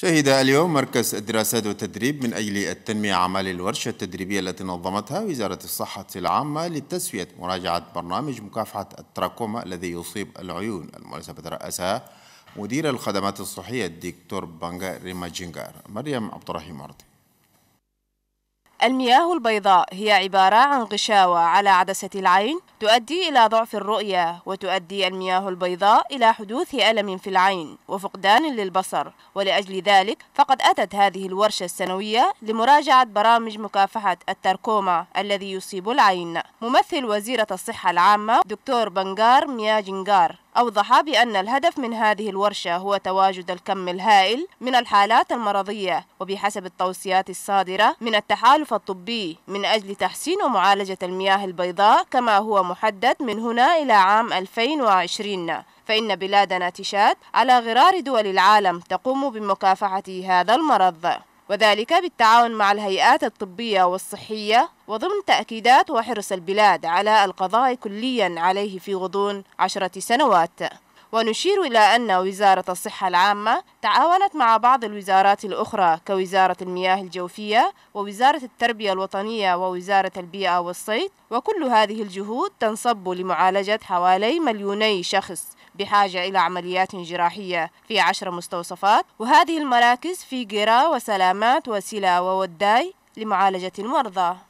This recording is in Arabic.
شهد اليوم مركز الدراسات والتدريب من أجل التنمية أعمال الورشة التدريبية التي نظمتها وزارة الصحة العامة لتسوية مراجعة برنامج مكافحة التراكوما الذي يصيب العيون المناسبة رأسها مدير الخدمات الصحية الدكتور بانجا ريماجينجار مريم عبد الرحيم أرضي المياه البيضاء هي عبارة عن غشاوة على عدسة العين تؤدي إلى ضعف الرؤية وتؤدي المياه البيضاء إلى حدوث ألم في العين وفقدان للبصر ولأجل ذلك فقد أتت هذه الورشة السنوية لمراجعة برامج مكافحة التركوما الذي يصيب العين ممثل وزيرة الصحة العامة دكتور بنجار مياجنجار أوضح بأن الهدف من هذه الورشة هو تواجد الكم الهائل من الحالات المرضية وبحسب التوصيات الصادرة من التحالف الطبي من أجل تحسين ومعالجة المياه البيضاء كما هو محدد من هنا إلى عام 2020 فإن بلادنا تشاد على غرار دول العالم تقوم بمكافحة هذا المرض وذلك بالتعاون مع الهيئات الطبية والصحية وضمن تأكيدات وحرص البلاد على القضاء كليا عليه في غضون عشرة سنوات ونشير إلى أن وزارة الصحة العامة تعاونت مع بعض الوزارات الأخرى كوزارة المياه الجوفية ووزارة التربية الوطنية ووزارة البيئة والصيد وكل هذه الجهود تنصب لمعالجة حوالي مليوني شخص بحاجة إلى عمليات جراحية في عشر مستوصفات وهذه المراكز في قرا وسلامات وسلا ووداي لمعالجة المرضى